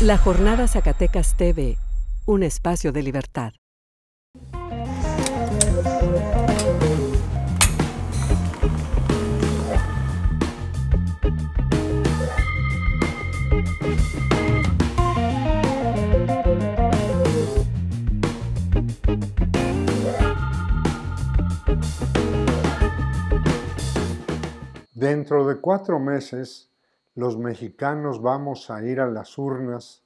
La Jornada Zacatecas TV, un espacio de libertad. Dentro de cuatro meses los mexicanos vamos a ir a las urnas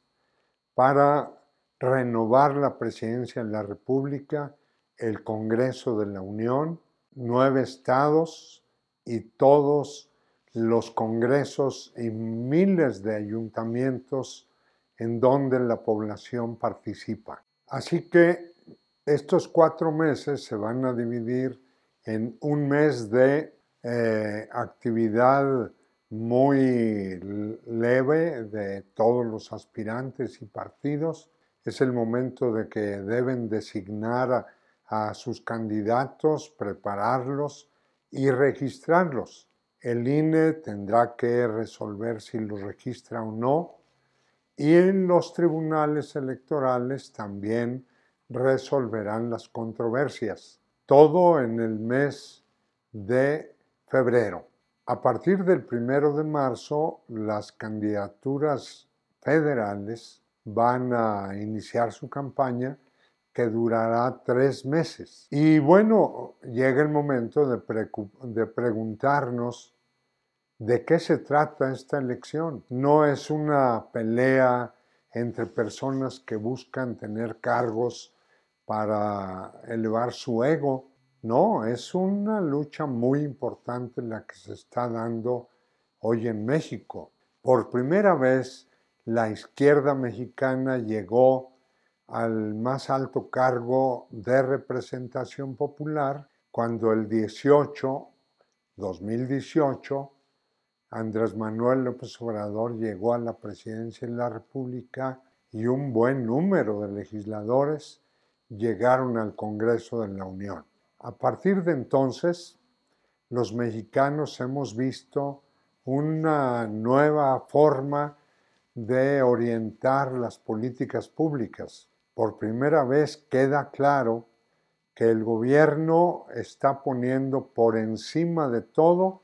para renovar la presidencia de la República, el Congreso de la Unión, nueve estados y todos los congresos y miles de ayuntamientos en donde la población participa. Así que estos cuatro meses se van a dividir en un mes de eh, actividad muy leve de todos los aspirantes y partidos. Es el momento de que deben designar a, sus candidatos, prepararlos y registrarlos. El INE tendrá que resolver si los registra o no y en los tribunales electorales también resolverán las controversias. Todo en el mes de febrero. A partir del primero de marzo, las candidaturas federales van a iniciar su campaña que durará tres meses. Y bueno, llega el momento de, de preguntarnos de qué se trata esta elección. No es una pelea entre personas que buscan tener cargos para elevar su ego no, es una lucha muy importante la que se está dando hoy en México. Por primera vez, la izquierda mexicana llegó al más alto cargo de representación popular cuando el 18, 2018, Andrés Manuel López Obrador llegó a la presidencia de la República y un buen número de legisladores llegaron al Congreso de la Unión. A partir de entonces, los mexicanos hemos visto una nueva forma de orientar las políticas públicas. Por primera vez queda claro que el gobierno está poniendo por encima de todo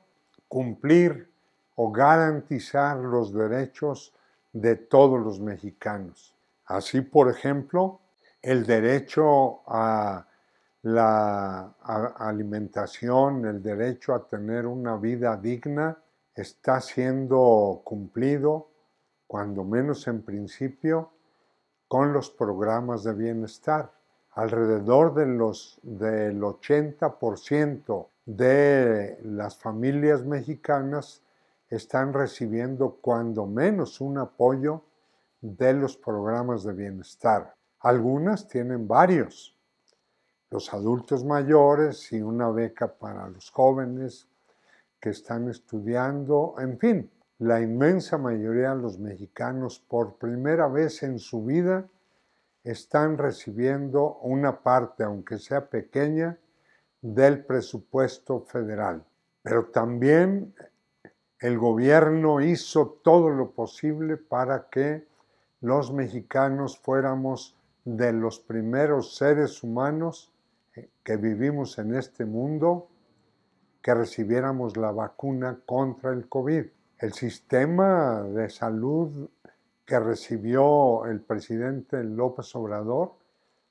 cumplir o garantizar los derechos de todos los mexicanos. Así, por ejemplo, el derecho a la alimentación, el derecho a tener una vida digna está siendo cumplido, cuando menos en principio, con los programas de bienestar. Alrededor del 80% de las familias mexicanas están recibiendo cuando menos un apoyo de los programas de bienestar. Algunas tienen varios, los adultos mayores y una beca para los jóvenes que están estudiando, en fin, la inmensa mayoría de los mexicanos por primera vez en su vida están recibiendo una parte, aunque sea pequeña, del presupuesto federal. Pero también el gobierno hizo todo lo posible para que los mexicanos fuéramos de los primeros seres humanos que vivimos en este mundo que recibiéramos la vacuna contra el COVID. El sistema de salud que recibió el presidente López Obrador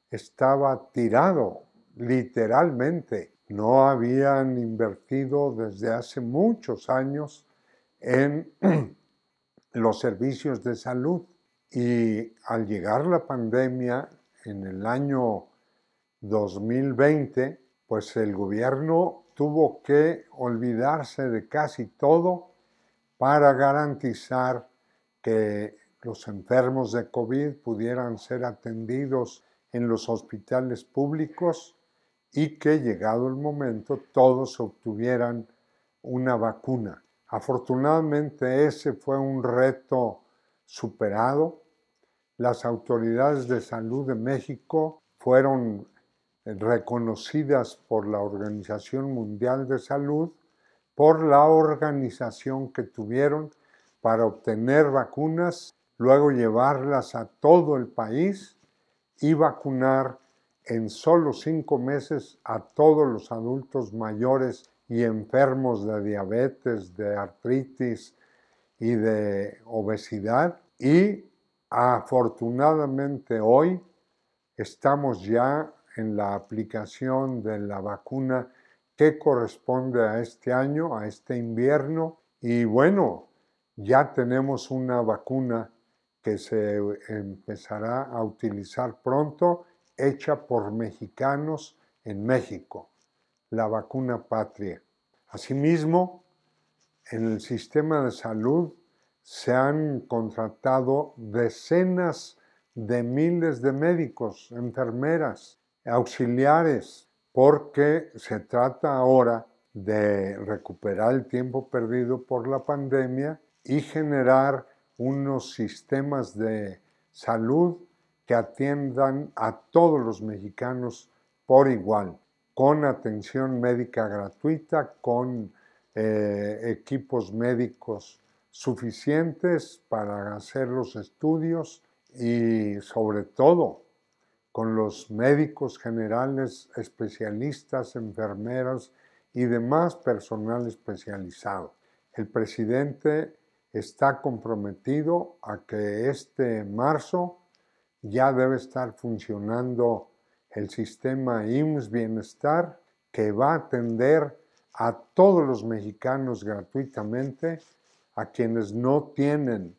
estaba tirado, literalmente. No habían invertido desde hace muchos años en los servicios de salud. Y al llegar la pandemia en el año 2020, pues el gobierno tuvo que olvidarse de casi todo para garantizar que los enfermos de COVID pudieran ser atendidos en los hospitales públicos y que llegado el momento todos obtuvieran una vacuna. Afortunadamente ese fue un reto superado. Las autoridades de salud de México fueron reconocidas por la Organización Mundial de Salud por la organización que tuvieron para obtener vacunas, luego llevarlas a todo el país y vacunar en solo cinco meses a todos los adultos mayores y enfermos de diabetes, de artritis y de obesidad. Y afortunadamente hoy estamos ya en la aplicación de la vacuna que corresponde a este año, a este invierno. Y bueno, ya tenemos una vacuna que se empezará a utilizar pronto, hecha por mexicanos en México, la vacuna patria. Asimismo, en el sistema de salud se han contratado decenas de miles de médicos, enfermeras, auxiliares, porque se trata ahora de recuperar el tiempo perdido por la pandemia y generar unos sistemas de salud que atiendan a todos los mexicanos por igual, con atención médica gratuita, con eh, equipos médicos suficientes para hacer los estudios y sobre todo con los médicos generales, especialistas, enfermeras y demás personal especializado. El presidente está comprometido a que este marzo ya debe estar funcionando el sistema IMSS Bienestar que va a atender a todos los mexicanos gratuitamente, a quienes no tienen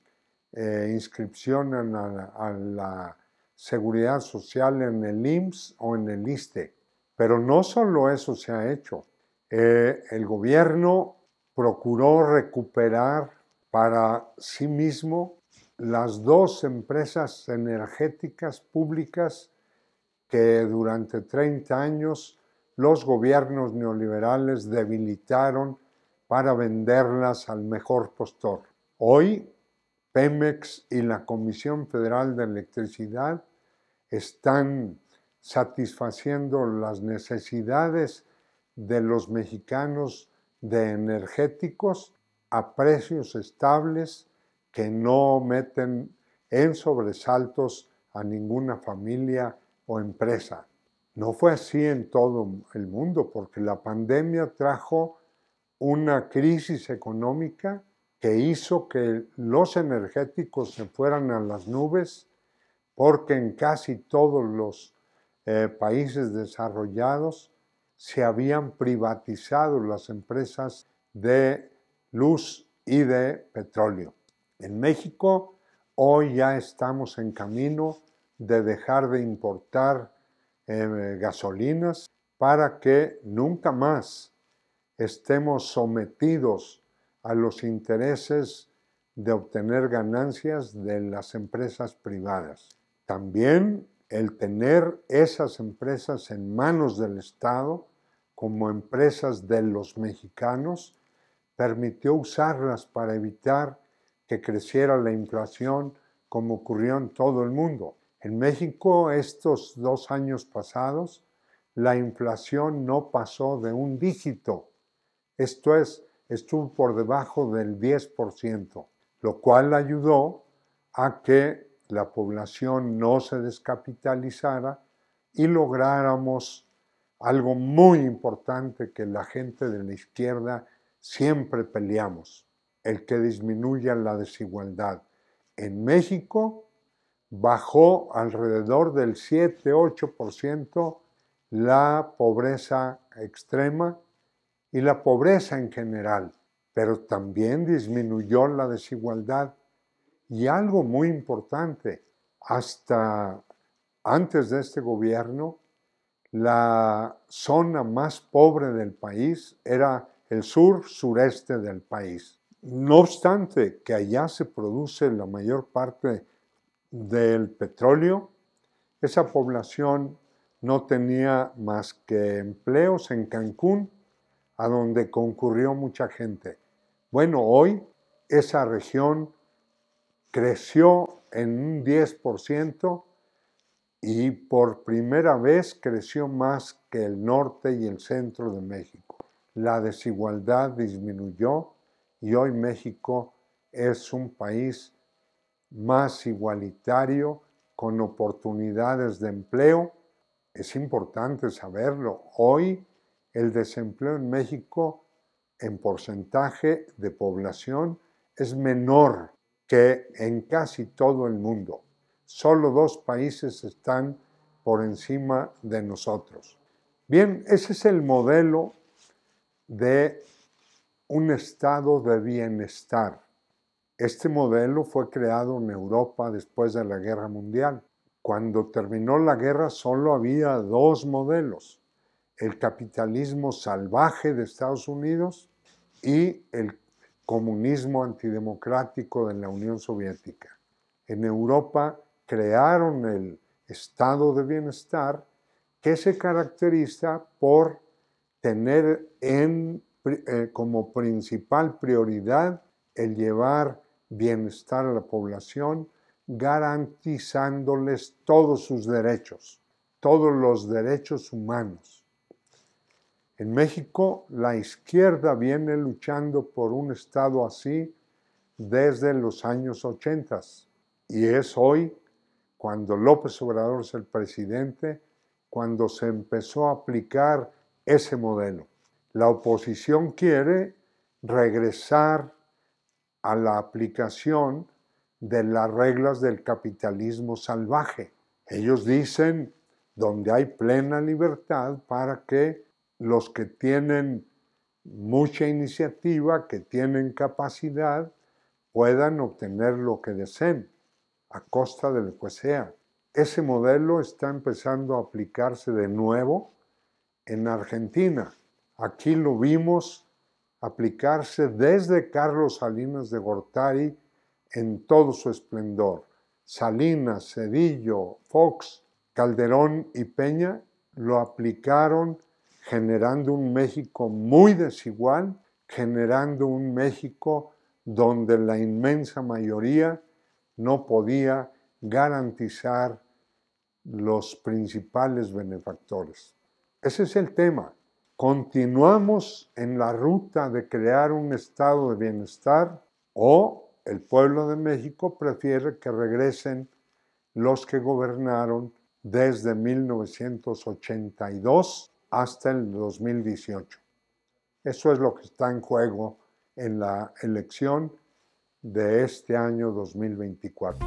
eh, inscripción a la seguridad social en el IMSS o en el ISTE. Pero no solo eso se ha hecho. Eh, el gobierno procuró recuperar para sí mismo las dos empresas energéticas públicas que durante 30 años los gobiernos neoliberales debilitaron para venderlas al mejor postor. Hoy, Pemex y la Comisión Federal de Electricidad están satisfaciendo las necesidades de los mexicanos de energéticos a precios estables que no meten en sobresaltos a ninguna familia o empresa. No fue así en todo el mundo porque la pandemia trajo una crisis económica que hizo que los energéticos se fueran a las nubes porque en casi todos los eh, países desarrollados se habían privatizado las empresas de luz y de petróleo. En México hoy ya estamos en camino de dejar de importar eh, gasolinas para que nunca más estemos sometidos a los intereses de obtener ganancias de las empresas privadas. También el tener esas empresas en manos del Estado como empresas de los mexicanos permitió usarlas para evitar que creciera la inflación como ocurrió en todo el mundo. En México estos dos años pasados la inflación no pasó de un dígito, esto es, estuvo por debajo del 10%, lo cual ayudó a que la población no se descapitalizara y lográramos algo muy importante que la gente de la izquierda siempre peleamos, el que disminuya la desigualdad. En México bajó alrededor del 7-8% la pobreza extrema y la pobreza en general, pero también disminuyó la desigualdad y algo muy importante, hasta antes de este gobierno, la zona más pobre del país era el sur-sureste del país. No obstante que allá se produce la mayor parte del petróleo, esa población no tenía más que empleos en Cancún, a donde concurrió mucha gente. Bueno, hoy esa región creció en un 10% y por primera vez creció más que el norte y el centro de México. La desigualdad disminuyó y hoy México es un país más igualitario, con oportunidades de empleo. Es importante saberlo. Hoy el desempleo en México en porcentaje de población es menor que en casi todo el mundo. Solo dos países están por encima de nosotros. Bien, ese es el modelo de un estado de bienestar. Este modelo fue creado en Europa después de la Guerra Mundial. Cuando terminó la guerra solo había dos modelos, el capitalismo salvaje de Estados Unidos y el comunismo antidemocrático de la Unión Soviética. En Europa crearon el estado de bienestar que se caracteriza por tener eh, como principal prioridad el llevar bienestar a la población, garantizándoles todos sus derechos, todos los derechos humanos. En México la izquierda viene luchando por un Estado así desde los años 80 y es hoy cuando López Obrador es el presidente, cuando se empezó a aplicar ese modelo. La oposición quiere regresar a la aplicación de las reglas del capitalismo salvaje. Ellos dicen donde hay plena libertad para que los que tienen mucha iniciativa, que tienen capacidad, puedan obtener lo que deseen, a costa de lo que sea. Ese modelo está empezando a aplicarse de nuevo en Argentina. Aquí lo vimos aplicarse desde Carlos Salinas de Gortari en todo su esplendor. Salinas, Cedillo, Fox, Calderón y Peña lo aplicaron generando un México muy desigual, generando un México donde la inmensa mayoría no podía garantizar los principales benefactores. Ese es el tema. Continuamos en la ruta de crear un estado de bienestar o el pueblo de México prefiere que regresen los que gobernaron desde 1982 hasta el 2018. Eso es lo que está en juego en la elección de este año 2024.